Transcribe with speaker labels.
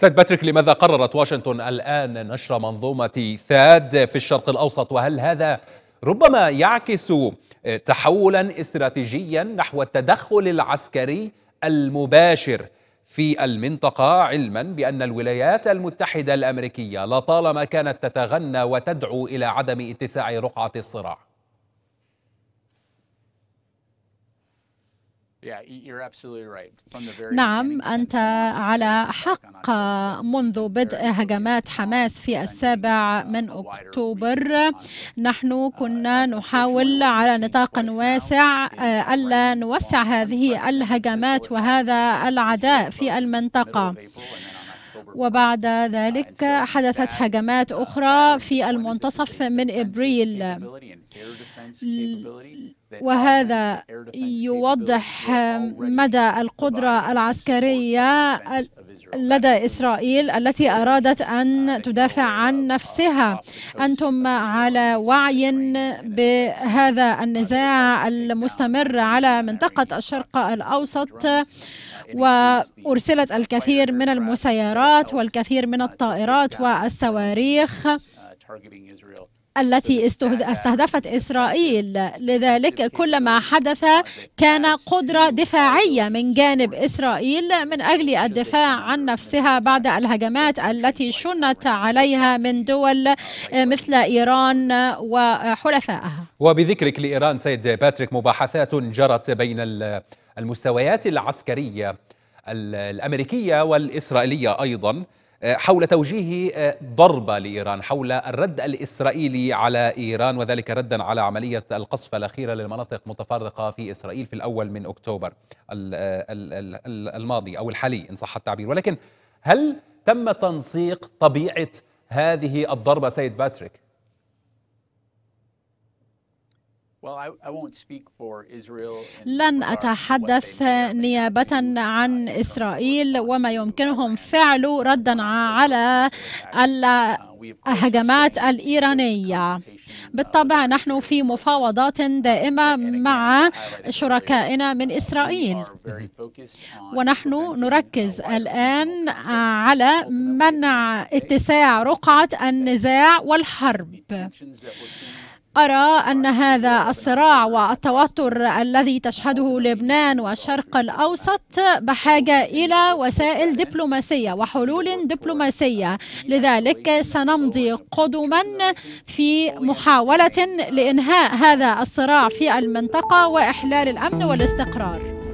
Speaker 1: سيد باتريك لماذا قررت واشنطن الآن نشر منظومة ثاد في الشرق الأوسط وهل هذا ربما يعكس تحولا استراتيجيا نحو التدخل العسكري المباشر في المنطقة علما بأن الولايات المتحدة الأمريكية لطالما كانت تتغنى وتدعو إلى عدم اتساع رقعة الصراع نعم أنت على
Speaker 2: حق منذ بدء هجمات حماس في السابع uh, من أكتوبر نحن uh, كنا نحاول على نطاق واسع آه، ألا نوسع هذه الهجمات وهذا العداء في المنطقة وبعد ذلك حدثت هجمات uh, أخرى في المنتصف من إبريل وهذا يوضح مدى القدرة العسكرية لدى إسرائيل التي أرادت أن تدافع عن نفسها أنتم على وعي بهذا النزاع المستمر على منطقة الشرق الأوسط وأرسلت الكثير من المسيرات والكثير من الطائرات والصواريخ التي استهدفت إسرائيل لذلك كل ما حدث كان قدرة دفاعية من جانب إسرائيل من أجل الدفاع عن نفسها بعد الهجمات التي شنت عليها من دول مثل إيران وحلفائها
Speaker 1: وبذكرك لإيران سيد باتريك مباحثات جرت بين المستويات العسكرية الأمريكية والإسرائيلية أيضا آه، حول توجيه آه، ضربة لإيران حول الرد الإسرائيلي على إيران وذلك ردا على عملية القصف الأخيرة للمناطق متفرقة في إسرائيل في الأول من أكتوبر آه، الماضي أو الحالي إن صح التعبير ولكن هل تم تنسيق طبيعة هذه الضربة سيد باتريك؟
Speaker 2: لن أتحدث نيابة عن إسرائيل وما يمكنهم فعله ردا على uh, الهجمات الإيرانية uh, بالطبع نحن في مفاوضات دائمة مع شركائنا من إسرائيل ونحن نركز الآن على منع اتساع رقعة النزاع والحرب أرى أن هذا الصراع والتوتر الذي تشهده لبنان والشرق الأوسط بحاجة إلى وسائل دبلوماسية وحلول دبلوماسية لذلك سنمضي قدما في محاولة لإنهاء هذا الصراع في المنطقة وإحلال الأمن والاستقرار